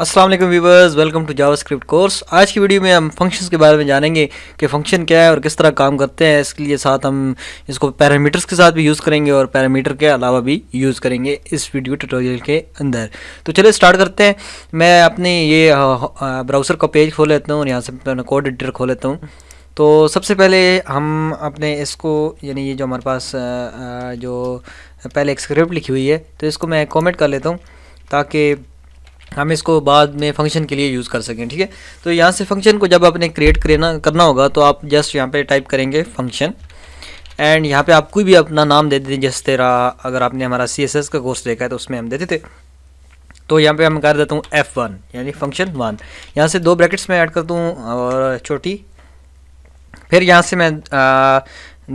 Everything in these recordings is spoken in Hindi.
Aslam viewers welcome to script course आज की वीडियो में हम फंक्शंस के बारे में जानेंगे कि फंक्शन क्या है और किस तरह काम करते हैं इसके लिए साथ हम इसको पैरामीटर्स के साथ भी यूज़ करेंगे और पैरामीटर के अलावा भी यूज़ करेंगे इस वीडियो ट्यूटोरियल के अंदर तो चलिए स्टार्ट करते हैं मैं अपने ये ब्राउज़र का पेज खोल लेता हूँ और यहाँ से अपना कोड एडिटर खोल लेता हूँ तो सबसे पहले हम अपने इसको यानी ये जो हमारे पास जो पहले एक स्क्रिप्ट लिखी हुई है तो इसको मैं कॉमेंट कर लेता हूँ ताकि हम इसको बाद में फंक्शन के लिए यूज़ कर सकें ठीक है तो यहाँ से फंक्शन को जब आपने क्रिएट करना करना होगा तो आप जस्ट यहाँ पे टाइप करेंगे फंक्शन एंड यहाँ पे आप कोई भी अपना नाम दे देते जैसे तेरा अगर आपने हमारा सी एस एस का कोर्स देखा है तो उसमें हम देते थे तो यहाँ पे मैं कर देता हूँ एफ़ वन यानी फंक्शन वन यहाँ से दो ब्रैकेट्स में ऐड करता हूँ और छोटी फिर यहाँ से मैं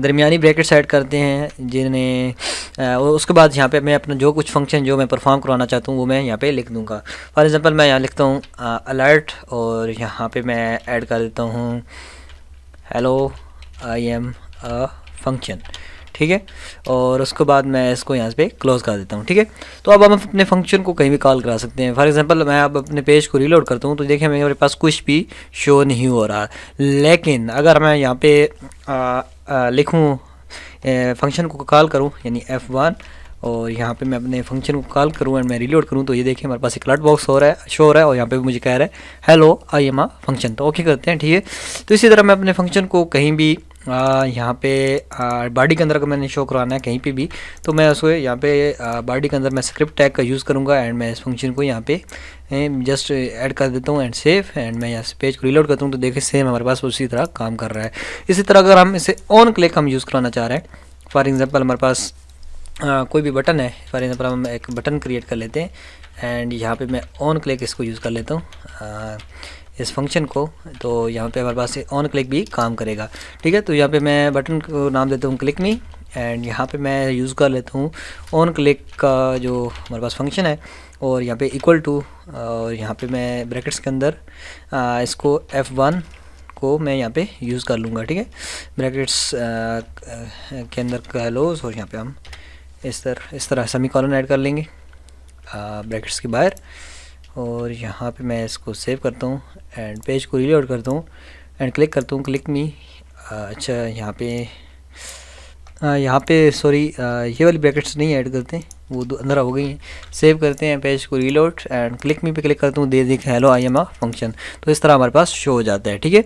दरमियानी ब्रैकेट सेट करते हैं जिन्हें उसके बाद यहाँ पे मैं अपना जो कुछ फंक्शन जो मैं परफॉर्म करवाना चाहता हूँ वो मैं यहाँ पे लिख दूँगा फॉर एग्ज़ाम्पल मैं यहाँ लिखता हूँ अलर्ट और यहाँ पे मैं ऐड कर देता हूँ hello I am a function ठीक है और उसके बाद मैं इसको यहाँ पे क्लोज़ कर देता हूँ ठीक है तो अब हम अपने फंक्शन को कहीं भी कॉल करा सकते हैं फॉर एग्जांपल मैं अब अपने पेज को रीलोड करता हूँ तो देखिए मेरे पास कुछ भी शो नहीं हो रहा लेकिन अगर मैं यहाँ पे लिखूँ फंक्शन को कॉल करूँ यानी एफ़ वन और यहाँ पे मैं अपने फंक्शन को कॉल करूँ एंड मैं रिलोड करूँ तो ये देखिए हमारे पास एक लट बॉक्स हो रहा है शो हो रहा है और यहाँ पे भी मुझे कह रहा है hello I am a function तो ओके करते हैं ठीक है तो इसी तरह मैं अपने फंक्शन को कहीं भी यहाँ पे बॉडी के अंदर अगर मैंने शो करवाना है कहीं पे भी तो मैं उसको यहाँ पे बॉडी के अंदर मैं स्क्रिप्ट टैग का यूज़ करूँगा एंड मैं इस फंक्शन को यहाँ पे जस्ट ऐड कर देता हूँ एंड सेफ एंड मैं यहाँ से पेज को रिलोड करता हूँ तो देखिए सेम हमारे पास उसी तरह काम कर रहा है इसी तरह अगर हम इसे ऑन क्लिक हम यूज़ कराना चाह रहे हैं फॉर एग्ज़ाम्पल हमारे पास आ, कोई भी बटन है फॉर एग्ज़ाम्पल हम एक बटन क्रिएट कर लेते हैं एंड यहाँ पर मैं ऑन क्लिक इसको यूज़ कर लेता हूँ इस फंक्शन को तो यहाँ पे हमारे पास ऑन क्लिक भी काम करेगा ठीक है तो यहाँ पे मैं बटन को नाम देता हूँ क्लिक मी एंड यहाँ पे मैं यूज़ कर लेता हूँ ऑन क्लिक का जो हमारे पास फंक्शन है और यहाँ पे इक्वल टू और यहाँ पे मैं ब्रैकेट्स के अंदर आ, इसको एफ़ वन को मैं यहाँ पे यूज़ कर लूँगा ठीक है ब्रैकेट्स के अंदर कह और यहाँ पे हम इस तरह इस तरह सेमी कॉलन ऐड कर लेंगे ब्रैकेट्स के बाहर और यहाँ पे मैं इसको सेव करता हूँ एंड पेज को रीलोड करता हूँ एंड क्लिक करता हूँ क्लिक मी अच्छा यहाँ पे यहाँ पे सॉरी ये वाली ब्रैकेट्स नहीं ऐड करते वो दो अंदर हो गई हैं सेव करते हैं पेज को रीलोड एंड क्लिक मी पे क्लिक करता हूँ दे दिख hello I am a function तो इस तरह हमारे पास शो हो जाता है ठीक है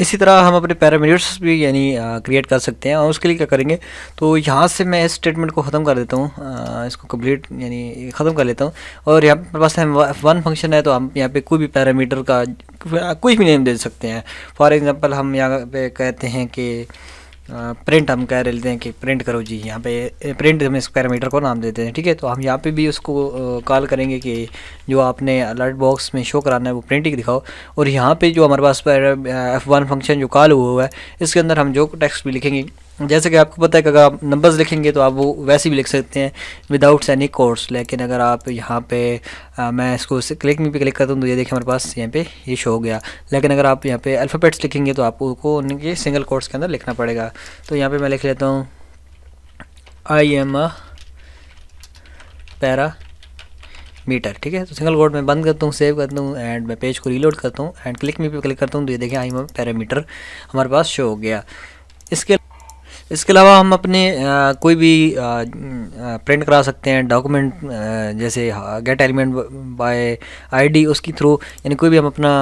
इसी तरह हम अपने पैरामीटर्स भी यानी क्रिएट कर सकते हैं और उसके लिए क्या करेंगे तो यहाँ से मैं इस स्टेटमेंट को ख़त्म कर देता हूँ इसको कंप्लीट यानी ख़त्म कर लेता हूँ और यहाँ पर पास हम वन फंक्शन है तो हम यहाँ पे कोई भी पैरामीटर का कोई भी नेम दे सकते हैं फॉर एग्ज़ाम्पल हम यहाँ पे कहते हैं कि प्रिंट हम कह लेते हैं कि प्रिंट करो जी यहाँ पे प्रिंट हम स्क्वायर मीटर को नाम देते हैं ठीक है तो हम यहाँ पे भी उसको कॉल करेंगे कि जो आपने अलर्ट बॉक्स में शो कराना है वो प्रिंट ही दिखाओ और यहाँ पे जो हमारे पास एफ वन फंक्शन जो कॉल हुआ हुआ है इसके अंदर हम जो टेक्स्ट भी लिखेंगे जैसे कि आपको पता है कि अगर आप नंबर्स लिखेंगे तो आप वो वैसे भी लिख सकते हैं विदाउट एनी कोर्स लेकिन अगर आप यहाँ पे आ, मैं इसको क्लिक में पे क्लिक करता हूँ तो ये देखिए हमारे पास यहाँ पे ये शो हो गया लेकिन अगर आप यहाँ पे अल्फ़ाबेट्स लिखेंगे तो आपको उनके सिंगल कोर्स के अंदर लिखना पड़ेगा तो यहाँ पर मैं लिख लेता हूँ I am a parameter ठीक है तो सिंगल कोड में बंद करता हूँ सेव करता हूँ एंड मैं पेज को रीलोड करता हूँ एंड क्लिक में पे क्लिक करता हूँ तो ये देखें आई एम मीटर हमारे पास शो हो गया इसके इसके अलावा हम अपने आ, कोई भी प्रिंट करा सकते हैं डॉक्यूमेंट जैसे गेट एलिमेंट बाय आईडी उसकी थ्रू यानी कोई भी हम अपना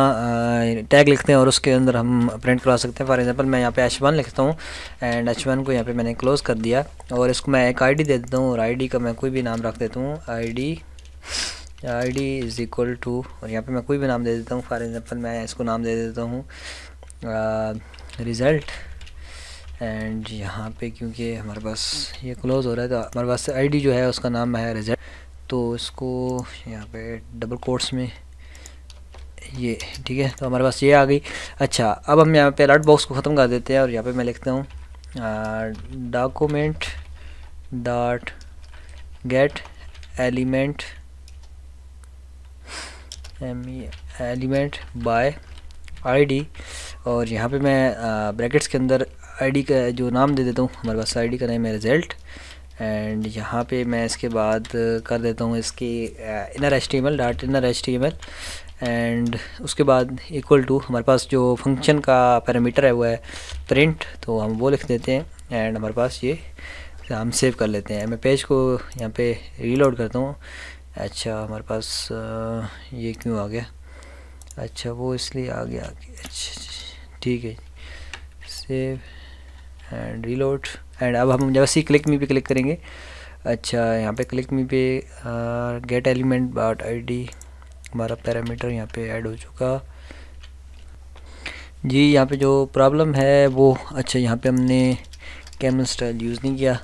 टैग लिखते हैं और उसके अंदर हम प्रिंट करा सकते हैं फॉर एग्जांपल मैं यहाँ पे एच लिखता हूँ एंड एच को यहाँ पे मैंने क्लोज़ कर दिया और इसको मैं एक आई दे देता हूँ और आई का मैं कोई भी नाम रख देता हूँ I I D is equal to और यहाँ पर मैं कोई भी नाम दे देता हूँ फॉर एग्ज़ाम्पल मैं इसको नाम दे देता हूँ रिज़ल्ट एंड यहाँ पे क्योंकि हमारे पास ये क्लोज़ हो रहा है तो हमारे पास आईडी जो है उसका नाम है रिजल्ट तो इसको यहाँ पे डबल कोर्स में ये ठीक है तो हमारे पास ये आ गई अच्छा अब हम यहाँ पे अलर्ट बॉक्स को ख़त्म कर देते हैं और यहाँ पे मैं लिखता हूँ document dot get element M element by ID और यहाँ पे मैं ब्रैकेट्स uh, के अंदर आईडी का जो नाम दे देता हूँ हमारे पास आईडी का नाम है रिज़ल्ट एंड यहाँ पे मैं इसके बाद कर देता हूँ इसकी inner H T M dot inner H T M and उसके बाद इक्वल टू हमारे पास जो फंक्शन का पैरामीटर है वो है प्रिंट तो हम वो लिख देते हैं एंड हमारे पास ये हम सेव कर लेते हैं मैं पेज को यहाँ पे रीलोड करता हूँ अच्छा हमारे पास uh, ये क्यों आ गया अच्छा वो इसलिए आ गया अच्छा, अच्छा, अच्छा ठीक है सेव एंड रीलोड एंड अब हम जैसे ही क्लिक मी पे क्लिक करेंगे अच्छा यहाँ पे क्लिक मी पे गेट एलिमेंट आई आईडी हमारा पैरामीटर यहाँ पे ऐड हो चुका जी यहाँ पे जो प्रॉब्लम है वो अच्छा यहाँ पे हमने कैमल स्टाइल यूज़ नहीं किया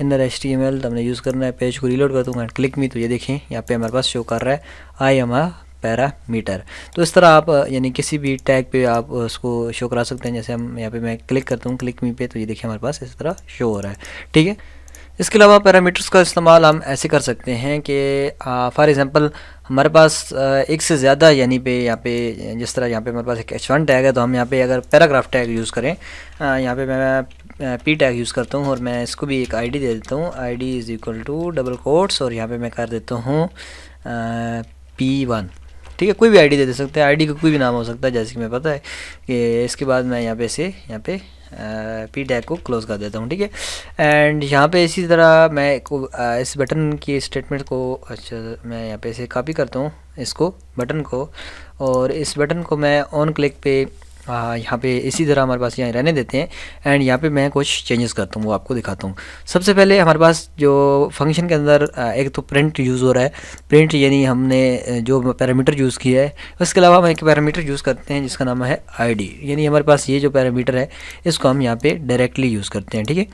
inner H T M L हमने यूज़ करना है पेज को रीलोड कर दूँगा क्लिक मी तो ये देखें यहाँ पे हमारे पास शो कर रहा है आई एम पैरामीटर तो इस तरह आप यानी किसी भी टैग पे आप उसको शो करा सकते हैं जैसे हम यहाँ पे मैं क्लिक करता हूँ क्लिक मी पे तो ये देखिए हमारे पास इस तरह शो हो रहा है ठीक है इसके अलावा पैरामीटर्स का इस्तेमाल हम ऐसे कर सकते हैं कि फॉर एग्ज़ाम्पल हमारे पास एक से ज़्यादा यानी पे यहाँ पे जिस तरह यहाँ पे हमारे पास एक एच वन टैग है तो हम यहाँ पे अगर पैराग्राफ टैग यूज़ करें यहाँ पे मैं पी टैग यूज़ करता हूँ और मैं इसको भी एक आईडी दे देता हूँ ID is equal to double quotes और यहाँ पे मैं कर देता हूँ पी वन ठीक है कोई भी आईडी दे, दे सकते हैं आईडी का कोई भी नाम हो सकता है जैसे कि मैं पता है कि इसके बाद मैं यहाँ पे से यहाँ पे पी टैग को क्लोज़ कर देता हूँ ठीक है एंड यहाँ पे इसी तरह मैं को, आ, इस बटन की स्टेटमेंट को अच्छा मैं यहाँ पे से कॉपी करता हूँ इसको बटन को और इस बटन को मैं ऑन क्लिक पे यहाँ पे इसी तरह हमारे पास यहाँ रहने देते हैं एंड यहाँ पे मैं कुछ चेंजेस करता हूँ वो आपको दिखाता हूँ सबसे पहले हमारे पास जो फंक्शन के अंदर एक तो प्रिंट यूज़ हो रहा है प्रिंट यानी हमने जो पैरामीटर यूज़ किया है उसके अलावा हम एक पैरामीटर यूज़ करते हैं जिसका नाम है आई यानी हमारे पास ये जो पैरामीटर है इसको हम यहाँ पर डायरेक्टली यूज़ करते हैं ठीक है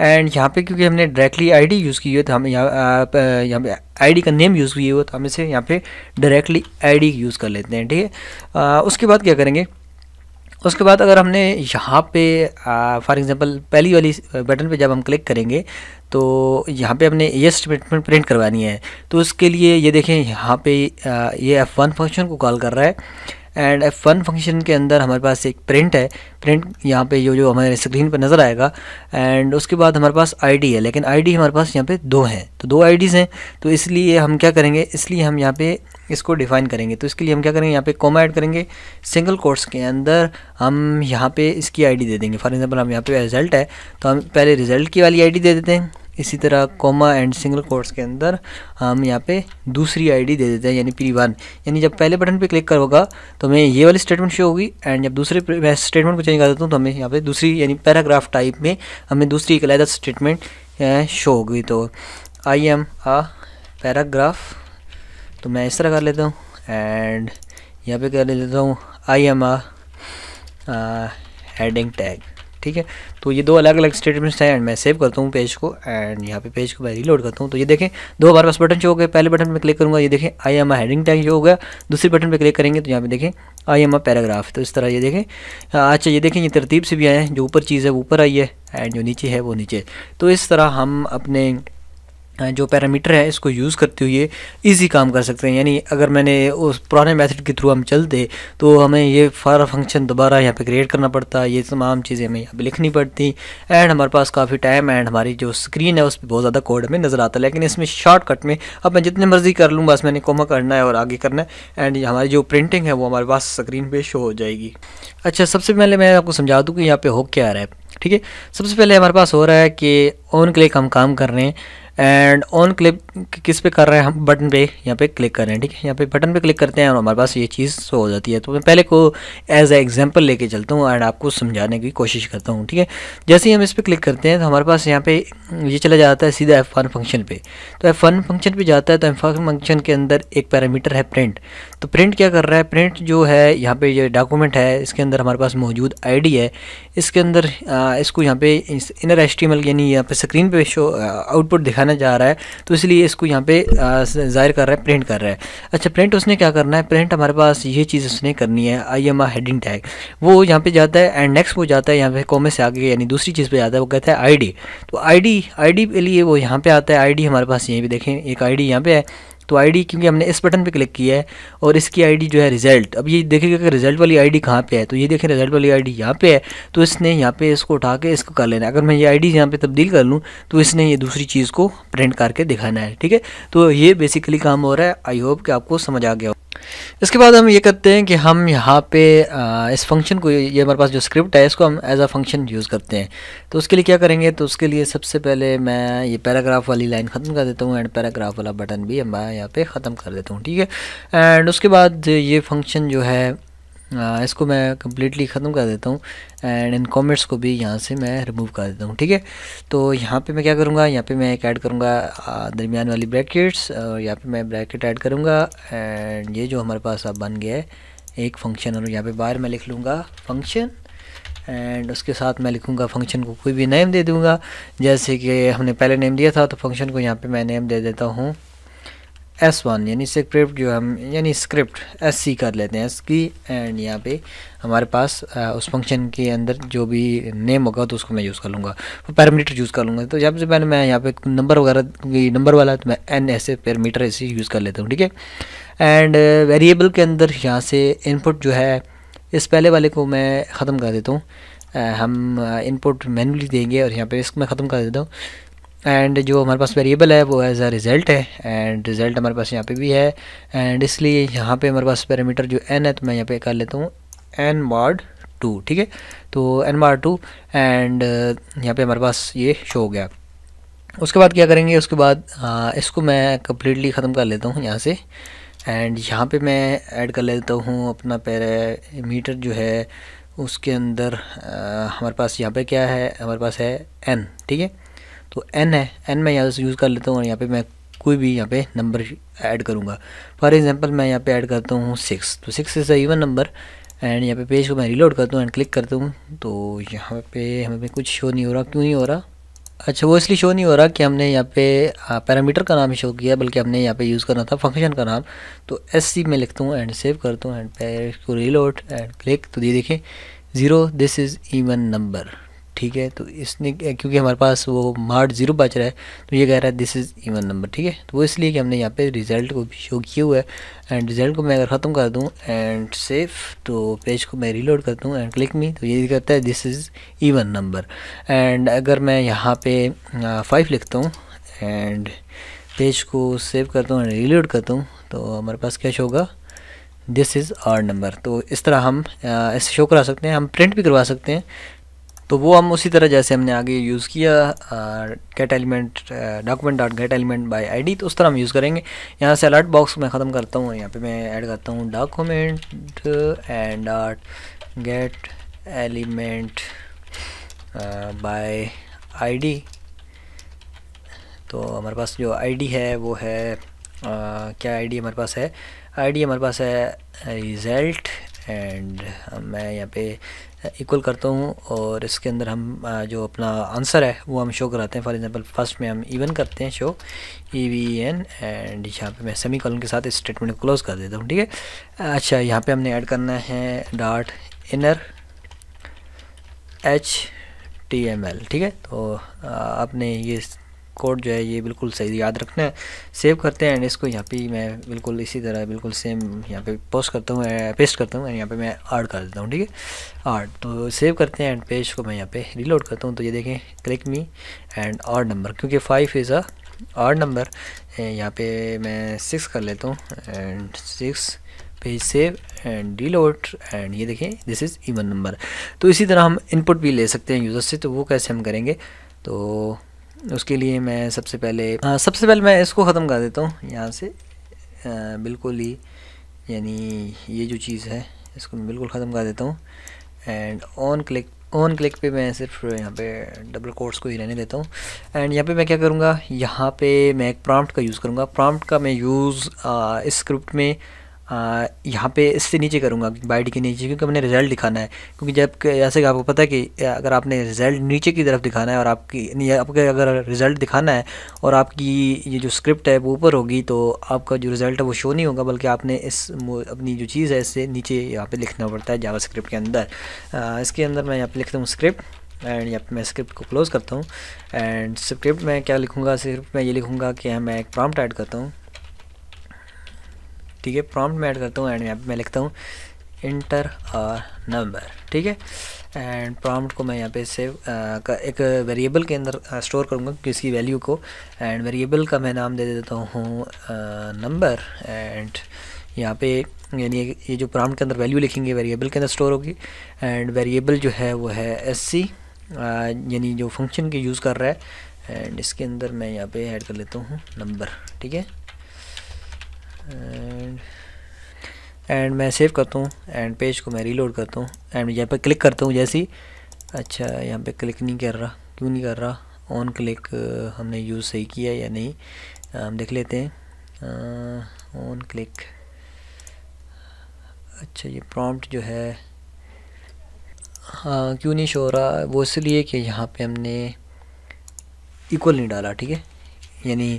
एंड यहाँ पे क्योंकि हमने डायरेक्टली आईडी यूज़ की है तो हम यहाँ यहाँ पे आईडी का नेम यूज़ किया हो तो हम इसे यहाँ पे डायरेक्टली आईडी यूज़ कर लेते हैं ठीक है उसके बाद क्या करेंगे उसके बाद अगर हमने यहाँ पे फॉर एग्ज़ाम्पल पहली वाली बटन पे जब हम क्लिक करेंगे तो यहाँ पे हमने ये स्टेटमेंट प्रिंट करवानी है तो उसके लिए ये देखें यहाँ पे आ, ये एफ़ वन फंक्शन को कॉल कर रहा है एंड एफ वन फंक्शन के अंदर हमारे पास एक प्रिंट है प्रिंट यहाँ पे जो जो हमारे स्क्रीन पर नज़र आएगा एंड उसके बाद हमारे पास आईडी है लेकिन आईडी हमारे पास यहाँ पे दो हैं तो दो आईडीज़ हैं तो इसलिए हम क्या करेंगे इसलिए हम यहाँ पे इसको डिफ़ाइन करेंगे तो इसके लिए हम क्या करेंगे यहाँ पे कॉमा ऐड करेंगे सिंगल कोर्स के अंदर हम यहाँ पे इसकी आईडी दे देंगे फॉर एग्जांपल हम यहाँ पे रिजल्ट है तो हम पहले रिजल्ट की वाली आईडी दे देते हैं इसी तरह कोमा एंड सिंगल कोर्ट्स के अंदर हम यहाँ पे दूसरी आईडी दे देते हैं यानी पी वन यानी जब पहले बटन पे क्लिक करोगा तो हमें ये वाली स्टेटमेंट शो होगी एंड जब दूसरे मैं स्टेटमेंट को चेंज कर देता हूँ तो हमें यहाँ पे दूसरी यानी पैराग्राफ टाइप में हमें दूसरी एक अलहदा स्टेटमेंट शो होगी तो आई एम आ पैराग्राफ तो मैं इस तरह कर लेता हूँ एंड यहाँ पर कर लेता हूँ I am a heading tag ठीक है तो ये दो अलग अलग स्टेटमेंट्स हैं एंड मैं सेव करता हूँ पेज को एंड यहाँ पे पेज को मैं रीलोड करता हूँ तो ये देखें दो बार बस बटन जो हो गए पहले बटन पर क्लिक करूँगा ये देखें I am a heading tag show हो गया दूसरे बटन पर क्लिक करेंगे तो यहाँ पे देखें आई एम आ पैराग्राफ तो इस तरह ये देखें हाँ, अच्छा ये देखें ये तरतीब से भी आए हैं जो ऊपर चीज़ है वो ऊपर आई है एंड जो नीचे है वो नीचे तो इस तरह हम अपने जो पैरामीटर है इसको यूज़ करते हुए इजी काम कर सकते हैं यानी अगर मैंने उस पुराने मेथड के थ्रू हम चलते तो हमें ये फारा फंक्शन दोबारा यहाँ पे क्रिएट करना पड़ता ये तमाम चीज़ें हमें यहाँ पे लिखनी पड़ती एंड हमारे पास काफ़ी टाइम एंड हमारी जो स्क्रीन है उस पर बहुत ज़्यादा कोड हमें नज़र आता है लेकिन इसमें शॉर्टकट में अब मैं जितने मर्ज़ी कर लूँ बस मैंने कोमा करना है और आगे करना है एंड हमारी जो प्रिंटिंग है वो हमारे पास स्क्रीन पर शो हो जाएगी अच्छा सबसे पहले मैं आपको समझा दूँ कि यहाँ पर हो क्या रहा है ठीक है सबसे पहले हमारे पास हो रहा है कि ऑन क्लिक हम काम कर रहे हैं एंड ऑन क्लिप किस पे कर रहे हैं हम बटन पे यहाँ पे क्लिक कर रहे हैं ठीक है यहाँ पे बटन पे क्लिक करते हैं और हमारे पास ये चीज़ शो हो जाती है तो मैं पहले को एज ए एग्जाम्पल लेके चलता हूँ एंड आपको समझाने की कोशिश करता हूँ ठीक है जैसे ही हम इस पर क्लिक करते हैं तो हमारे पास यहाँ पे ये चला जाता है सीधा एफ फंक्शन पर तो एफ फंक्शन पर जाता है तो एफ फंक्शन के अंदर एक पैरामीटर है प्रिंट तो प्रिंट क्या कर रहा है प्रिंट जो है यहाँ पे ये डॉक्यूमेंट है इसके अंदर हमारे पास मौजूद आईडी है इसके अंदर आ, इसको यहाँ पे इनर एस यानी यहाँ पे स्क्रीन पे शो आउटपुट दिखाना जा रहा है तो इसलिए इसको यहाँ पे ज़ाहिर कर रहा है प्रिंट कर रहा है अच्छा प्रिंट उसने क्या करना है प्रिंट हमारे पास ये चीज़ उसने करनी है I am a heading heading tag वो यहाँ पर जाता है एंड नेक्स्ट वो जाता है यहाँ पे कॉमे से आगे यानी दूसरी चीज़ पर जाता है वो कहता है आई तो आई डी के लिए वो यहाँ पर आता है आई हमारे पास यहीं पर देखें एक आई डी यहाँ पर है तो आईडी क्योंकि हमने इस बटन पे क्लिक किया है और इसकी आईडी जो है रिजल्ट अब ये देखेगा कि रिजल्ट वाली आईडी कहाँ पे है तो ये देखें रिजल्ट वाली आईडी यहाँ पर है तो इसने यहाँ पे इसको उठा के इसको कर लेना है अगर मैं ये आईडी यहाँ पर तब्दील कर लूँ तो इसने ये दूसरी चीज़ को प्रिंट करके दिखाना है ठीक है तो ये बेसिकली काम हो रहा है आई होप कि आपको समझ आ गया इसके बाद हम ये करते हैं कि हम यहाँ पे इस फंक्शन को ये हमारे पास जो स्क्रिप्ट है इसको हम एज अ फंक्शन यूज़ करते हैं तो उसके लिए क्या करेंगे तो उसके लिए सबसे पहले मैं ये पैराग्राफ वाली लाइन ख़त्म कर देता हूँ एंड पैराग्राफ वाला बटन भी मैं यहाँ पे ख़त्म कर देता हूँ ठीक है एंड उसके बाद ये फंक्शन जो है हाँ, इसको मैं कम्प्लीटली ख़त्म कर देता हूँ एंड इन कॉमेंट्स को भी यहाँ से मैं रिमूव कर देता हूँ ठीक है तो यहाँ पे मैं क्या करूँगा यहाँ पे मैं एक ऐड करूँगा दरमियान वाली ब्रैकेट्स और यहाँ पे मैं ब्रैकेट ऐड करूँगा एंड ये जो हमारे पास अब बन गया है एक फंक्शन और यहाँ पे बाहर मैं लिख लूँगा फंक्शन एंड उसके साथ मैं लिखूँगा फंक्शन को कोई भी नेम दे दूँगा जैसे कि हमने पहले नेम दिया था तो फंक्शन को यहाँ पर मैं नेम दे देता हूँ एस वन यानी स्क्रिप्ट जो हम यानी स्क्रिप्ट एस सी कर लेते हैं एस की एंड यहाँ पे हमारे पास उस फंक्शन के अंदर जो भी नेम होगा तो उसको मैं यूज़ कर लूँगा पैरामीटर यूज़ कर लूँगा तो जब से मैंने मैं यहाँ पे नंबर वगैरह नंबर वाला तो मैं एन ऐसे पैरामीटर ऐसे यूज़ कर लेता हूँ ठीक है एंड वेरिएबल के अंदर यहाँ से इनपुट जो है इस पहले वाले को मैं ख़त्म कर देता हूँ हम इनपुट मैनुअली देंगे और यहाँ पर इसको मैं ख़त्म कर देता हूँ एंड जो हमारे पास वेरिएबल है वो एज अ रिज़ल्ट है एंड रिज़ल्ट हमारे पास यहाँ पे भी है एंड इसलिए यहाँ पे हमारे पास पैरामीटर जो एन है तो मैं यहाँ पे कर लेता हूँ एन मार्ड टू ठीक है तो एन मार्ड टू एंड यहाँ पे हमारे पास ये शो हो गया उसके बाद क्या करेंगे उसके बाद आ, uh, इसको मैं कम्प्लीटली ख़त्म कर लेता हूँ यहाँ से एंड यहाँ पर मैं ऐड कर लेता हूँ अपना पैरामीटर जो है उसके अंदर आ, uh, हमारे पास यहाँ पे क्या है हमारे पास है एन ठीक है तो एन है एन मैं यहाँ से यूज़ कर लेता हूँ और यहाँ पे मैं कोई भी यहाँ पे नंबर ऐड करूँगा फॉर एग्जांपल मैं यहाँ पे ऐड करता हूँ सिक्स तो six is even number and यहाँ पे पेज को मैं रीलोड करता हूँ एंड क्लिक करता हूँ तो यहाँ पे हमें कुछ शो नहीं हो रहा क्यों नहीं हो रहा अच्छा वो इसलिए शो नहीं हो रहा कि हमने यहाँ पे पैरामीटर का नाम शो किया बल्कि हमने यहाँ पे यूज़ करना था फंक्शन का नाम तो एस सी में लिखता हूँ एंड सेव करता हूँ एंड इसको रीलोड एंड क्लिक तो ये देखें zero this is even number ठीक है तो इसने क्योंकि हमारे पास वो मार्ट ज़ीरो बच रहा है तो ये कह रहा है दिस इज़ इवन नंबर ठीक है तो वो इसलिए कि हमने यहाँ पे रिज़ल्ट को भी शो किया हुआ है एंड रिज़ल्ट को मैं अगर ख़त्म कर दूँ एंड सेफ तो पेज को मैं रीलोड कर दूँ एंड क्लिक मी तो ये कहता है this is even number and अगर मैं यहाँ पे फाइव लिखता हूँ एंड पेज को सेव करता हूँ एंड रीलोड करता हूँ तो हमारे पास क्या होगा दिस इज़ आर नंबर तो इस तरह हम ऐसे शो करा सकते हैं हम प्रिंट भी करवा सकते हैं तो वो हम उसी तरह जैसे हमने आगे यूज़ किया get element document dot get element by I तो उस तरह हम यूज़ करेंगे यहाँ से अलर्ट बॉक्स में ख़त्म करता हूँ यहाँ पे मैं ऐड करता हूँ document and dot get element by I तो हमारे पास जो आई है वो है आ, क्या आई हमारे पास है आई हमारे पास है रिज़ल्ट एंड uh, मैं यहाँ पे इक्वल uh, करता हूँ और इसके अंदर हम uh, जो अपना आंसर है वो हम शो कराते हैं फॉर एग्जांपल फर्स्ट में हम इवन करते हैं show E V N and यहाँ पे मैं सेमी कॉलन के साथ इस स्टेटमेंट को क्लोज कर देता हूँ ठीक है अच्छा यहाँ पे हमने ऐड करना है dot inner H T M L ठीक है तो आपने ये कोड जो है ये बिल्कुल सही याद रखना है सेव करते हैं एंड इसको यहाँ पे मैं बिल्कुल इसी तरह बिल्कुल सेम यहाँ पे पोस्ट करता हूँ पेस्ट करता हूँ एंड यहाँ पे मैं ऐड कर देता हूँ ठीक है ऐड तो सेव करते हैं एंड पेज को मैं यहाँ पे रीलोड करता हूँ तो ये देखें click me and art number क्योंकि फाइव इज़ अ नंबर यहाँ पे मैं सिक्स कर लेता हूँ and six page save and reload and ये देखें दिस इज़ इवन नंबर तो इसी तरह हम इनपुट भी ले सकते हैं यूज़र से तो वो कैसे हम करेंगे तो उसके लिए मैं सबसे पहले आ, हाँ, सबसे पहले मैं इसको ख़त्म कर देता हूँ यहाँ से आ, बिल्कुल ही यानी ये जो चीज़ है इसको मैं बिल्कुल ख़त्म कर देता हूँ and on click on click पे मैं सिर्फ यहाँ पे डबल कोर्स को ही रहने देता हूँ एंड यहाँ पे मैं क्या करूँगा यहाँ पे मैं एक प्रॉम्प्ट का यूज़ करूँगा प्रॉम्प्ट का मैं यूज़ इस स्क्रिप्ट में यहाँ पे इससे नीचे करूँगा बाइट के नीचे क्योंकि हमने रिज़ल्ट दिखाना है क्योंकि जब जैसे कि आपको पता है कि अगर आपने रिज़ल्ट नीचे की तरफ दिखाना है और आपकी आपके अगर रिज़ल्ट दिखाना है और आपकी ये जो स्क्रिप्ट है वो ऊपर होगी तो आपका जो रिज़ल्ट है वो शो नहीं होगा बल्कि आपने इस अपनी जो चीज़ है इससे नीचे यहाँ पर लिखना पड़ता है जावा स्क्रिप्ट के अंदर इसके अंदर मैं यहाँ पर लिखता हूँ स्क्रिप्ट एंड यहाँ पर मैं स्क्रिप्ट को क्लोज़ करता हूँ एंड स्क्रिप्ट में क्या लिखूँगा स्क्रिप्ट में ये लिखूँगा कि मैं एक प्रॉम्प्ट ऐड करता हूँ ठीक है प्रॉम्प्ट में ऐड करता हूँ एंड यहाँ पे मैं लिखता हूँ इंटर आर नंबर ठीक है एंड प्रॉम्प्ट को मैं यहाँ पे सेव एक वेरिएबल के अंदर स्टोर करूँगा किसी वैल्यू को एंड वेरिएबल का मैं नाम दे देता हूँ नंबर एंड यहाँ पे यानी ये जो प्रॉम्प्ट के अंदर वैल्यू लिखेंगे वेरिएबल के अंदर स्टोर होगी एंड वेरिएबल जो है वो है एस यानी जो फंक्शन के यूज़ कर रहा है एंड इसके अंदर मैं यहाँ पे ऐड कर लेता हूँ नंबर ठीक है एंड एंड मैं सेव करता हूँ एंड पेज को मैं रीलोड करता हूँ एंड यहाँ पे क्लिक करता हूँ जैसे ही अच्छा यहाँ पे क्लिक नहीं कर रहा क्यों नहीं कर रहा ऑन क्लिक uh, हमने यूज़ सही किया या नहीं uh, हम देख लेते हैं ऑन uh, क्लिक अच्छा ये प्रॉम्प्ट जो है हाँ क्यों नहीं शो रहा वो इसलिए कि यहाँ पे हमने इक्वल नहीं डाला ठीक है यानी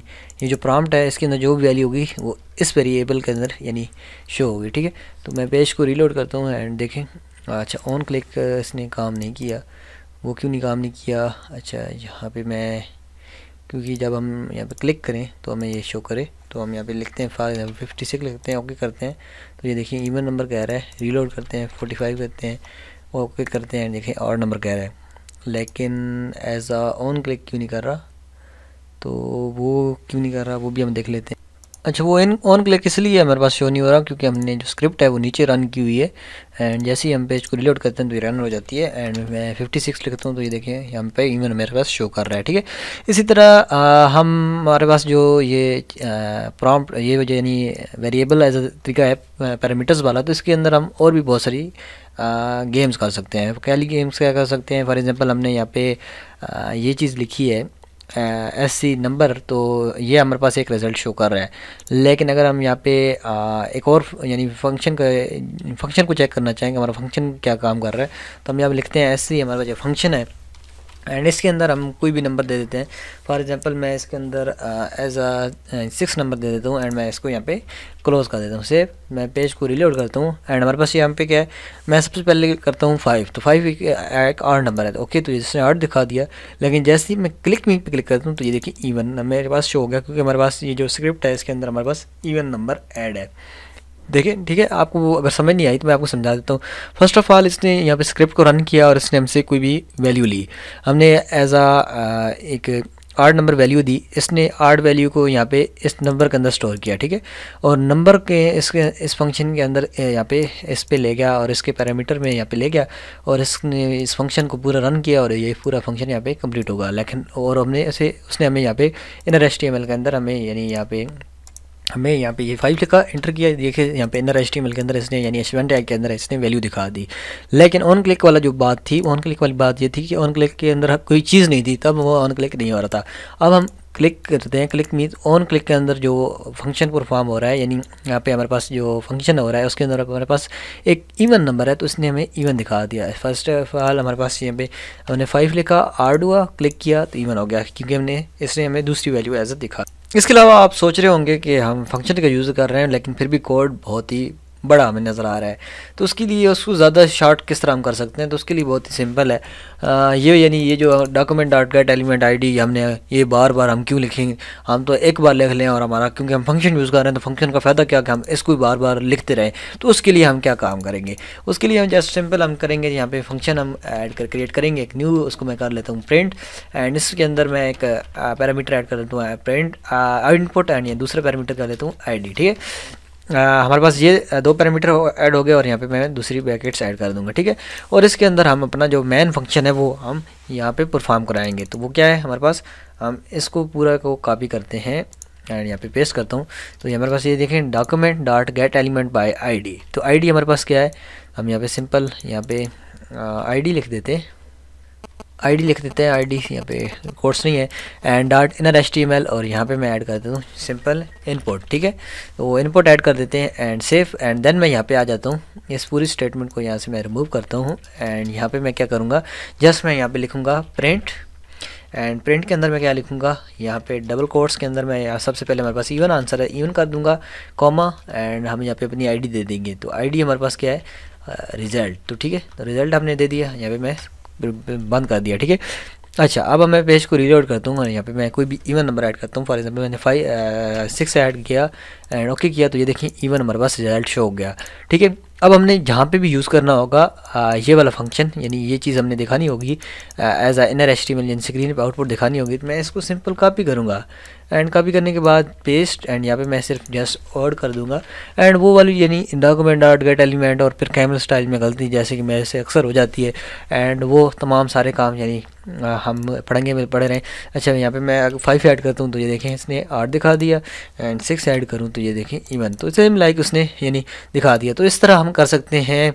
ये जो प्रॉम्प्ट है इसके अंदर जो भी वैल्यू होगी वो इस वेरिएबल के अंदर यानी शो होगी ठीक है तो मैं पेज को रीलोड करता हूँ एंड देखें अच्छा ऑन क्लिक इसने काम नहीं किया वो क्यों नहीं काम नहीं किया अच्छा यहाँ पे मैं क्योंकि जब हम यहाँ पे क्लिक करें तो हमें ये शो करे तो हम यहाँ पे लिखते हैं फाइव एग्जाम्पल फिफ्टी सिक्स लिखते हैं ओके करते हैं तो ये देखिए ईवन नंबर कह रहा है रीलोड करते हैं फोर्टी फाइव करते हैं ओके करते हैं देखें और नंबर कह रहा है लेकिन एज आ ऑन क्लिक क्यों नहीं कर रहा तो वो क्यों नहीं कर रहा वो भी हम देख लेते हैं अच्छा वो इन ऑन क्लिक इसलिए हमारे पास शो नहीं हो रहा क्योंकि हमने जो स्क्रिप्ट है वो नीचे रन की हुई है एंड जैसे ही हम पेज को रिलोड करते हैं तो ये रन हो जाती है एंड मैं 56 लिखता हूँ तो ये देखें यहाँ पे इवन मेरे पास शो कर रहा है ठीक है इसी तरह आ, हम हमारे पास जो ये प्रॉम्प्ट ये यानी वेरिएबल एज अ तरीका है पैरामीटर्स वाला तो इसके अंदर हम और भी बहुत सारी गेम्स कर सकते हैं कैली गेम्स क्या कर सकते हैं फॉर एग्ज़ाम्पल हमने यहाँ पे आ, ये चीज़ लिखी है एस सी नंबर तो ये हमारे पास एक रिज़ल्ट शो कर रहा है लेकिन अगर हम यहाँ पे आ, एक और यानी फंक्शन का फंक्शन को चेक करना चाहेंगे हमारा फंक्शन क्या काम कर रहा है तो हम यहाँ पर लिखते हैं एस सी हमारे पास जो फंक्शन है एंड इसके अंदर हम कोई भी नंबर दे देते हैं फॉर एग्जांपल मैं इसके अंदर एज अ सिक्स नंबर दे देता हूँ एंड मैं इसको यहाँ पे क्लोज कर देता हूँ सेव मैं पेज को रिलोड करता हूँ एंड हमारे पास यहाँ पे क्या है मैं सबसे पहले करता हूँ फाइव तो फाइव एक, एक आठ नंबर है तो ओके तो इसने आठ दिखा दिया लेकिन जैसे ही मैं क्लिक मी पर क्लिक करता हूँ तो ये देखिए ईवन मेरे पास शो हो गया क्योंकि हमारे पास ये जो स्क्रिप्ट है इसके अंदर हमारे पास ईवन नंबर एड है देखें ठीक है आपको वो अगर समझ नहीं आई तो मैं आपको समझा देता हूँ फर्स्ट ऑफ ऑल इसने यहाँ पे स्क्रिप्ट को रन किया और इसने हमसे कोई भी वैल्यू ली हमने एज आ uh, एक आर्ड नंबर वैल्यू दी इसने आर्ड वैल्यू को यहाँ पे इस नंबर के अंदर स्टोर किया ठीक है और नंबर के इसके इस फंक्शन के अंदर यहाँ पे इस पे ले गया और इसके पैरामीटर में यहाँ पे ले गया और इसने इस फंक्शन को पूरा रन किया और ये पूरा फंक्शन यहाँ पे कंप्लीट होगा लेकिन और हमने इसे उसने हमें यहाँ पे इनर एस के अंदर हमें यानी यहाँ पे हमें यहाँ पे ये फाइव लिखा इंटर किया देखिए यहाँ पे अंदर एच के अंदर इसने यानी एच वन टैग के अंदर इसने वैल्यू दिखा दी लेकिन ऑन क्लिक वाला जो बात थी ऑन क्लिक वाली बात ये थी कि ऑन क्लिक के अंदर कोई चीज़ नहीं थी तब वो ऑन क्लिक नहीं हो रहा था अब हम क्लिक करते हैं क्लिक मीन ऑन क्लिक के अंदर जो फंक्शन परफॉर्म हो रहा है यानी यहाँ पे हमारे पास जो फंक्शन हो रहा है उसके अंदर हमारे पास एक इवन नंबर है तो इसने हमें इवन दिखा दिया फर्स्ट ऑफ ऑल हमारे पास यहाँ पे हमने फाइव लिखा आर्ड हुआ क्लिक किया तो इवन हो गया क्योंकि हमने इसने हमें दूसरी वैल्यू एज दिखा इसके अलावा आप सोच रहे होंगे कि हम फंक्शन का यूज़ कर रहे हैं लेकिन फिर भी कोड बहुत ही बड़ा हमें नज़र आ रहा है तो उसके लिए उसको ज़्यादा शार्ट किस तरह हम कर सकते हैं तो उसके लिए बहुत ही सिंपल है आ, ये यानी ये जो document dot get element ID हमने ये बार बार हम क्यों लिखेंगे हम तो एक बार लिख लें और हमारा क्योंकि हम फंक्शन यूज़ कर रहे हैं तो फंक्शन का फ़ायदा क्या कि हम इसको बार बार लिखते रहें तो उसके लिए हम क्या काम करेंगे उसके लिए हम जस्ट सिंपल हम करेंगे यहाँ पर फंक्शन हम ऐड कर क्रिएट करेंगे एक न्यू उसको मैं कर लेता हूँ प्रिंट एंड इसके अंदर मैं एक पैरामीटर ऐड कर लेता हूँ प्रिंट इनपुट एंड दूसरा पैरामीटर कर लेता हूँ आई ठीक है हमारे पास ये दो पैरामीटर ऐड हो गए और यहाँ पे मैं दूसरी ब्रैकेट्स ऐड कर दूंगा ठीक है और इसके अंदर हम अपना जो मेन फंक्शन है वो हम यहाँ पे परफॉर्म कराएंगे तो वो क्या है हमारे पास हम इसको पूरा को कॉपी करते हैं एंड यहाँ पे पेस्ट करता हूँ तो ये हमारे पास ये देखें document dot get element by I तो आई हमारे पास क्या है हम यहाँ पर सिंपल यहाँ पर आई लिख देते हैं आईडी लिख देते हैं आईडी यहाँ पे कोर्स नहीं है एंड डॉट इनर एच और यहाँ पे मैं ऐड कर देता हूँ सिंपल इनपुट ठीक है तो इनपुट ऐड कर देते हैं एंड सेफ एंड देन मैं यहाँ पे आ जाता हूँ इस पूरी स्टेटमेंट को यहाँ से मैं रिमूव करता हूँ एंड यहाँ पे मैं क्या करूँगा जस्ट मैं यहाँ पर लिखूँगा प्रिंट एंड प्रिंट के अंदर मैं क्या लिखूँगा यहाँ पे डबल कोर्स के अंदर मैं यहाँ सबसे पहले हमारे पास इवन आंसर है इवन कर दूँगा कॉमा एंड हम यहाँ पे अपनी आईडी दे देंगे तो आईडी हमारे पास क्या है रिज़ल्ट uh, तो ठीक है तो रिज़ल्ट हमने दे दिया यहाँ पे मैं बंद कर दिया ठीक है अच्छा अब मैं पेज को रीलोड करता हूँ यहाँ पे मैं कोई भी इवन नंबर ऐड करता हूँ फॉर एग्जांपल मैंने फाइव सिक्स ऐड किया एंड ओके किया तो ये देखें इवन नंबर बस रिजल्ट शो हो गया ठीक है अब हमने जहाँ पे भी यूज़ करना होगा आ, uh, ये वाला फंक्शन यानी ये चीज़ हमने दिखानी होगी as a inner S T million screen पर आउटपुट दिखानी होगी तो मैं इसको सिंपल कापी करूँगा एंड कॉपी करने के बाद पेस्ट एंड यहाँ पे मैं सिर्फ जस्ट ऑर्ड कर दूंगा एंड वो वाली यानी डॉक्यूमेंट डॉट गेट एलिमेंट और फिर कैमरा स्टाइल में गलती जैसे कि मेरे से अक्सर हो जाती है एंड वो तमाम सारे काम यानी हम पढ़ेंगे मेरे पढ़ रहे हैं अच्छा यहाँ पे मैं फाइव ऐड करता हूँ तो ये देखें इसने आठ दिखा दिया एंड सिक्स ऐड करूँ तो ये देखें इवन तो सेम लाइक उसने यानी दिखा दिया तो इस तरह हम कर सकते हैं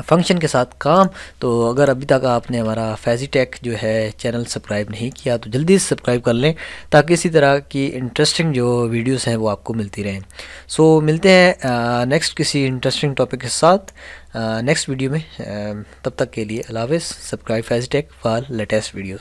फंक्शन के साथ काम तो अगर अभी तक आपने हमारा फैजी टेक जो है चैनल सब्सक्राइब नहीं किया तो जल्दी से सब्सक्राइब कर लें ताकि इसी तरह की इंटरेस्टिंग जो वीडियोस हैं वो आपको मिलती रहें सो so, मिलते हैं नेक्स्ट किसी इंटरेस्टिंग टॉपिक के साथ नेक्स्ट वीडियो में आ, तब तक के लिए always subscribe Faizi tech for latest videos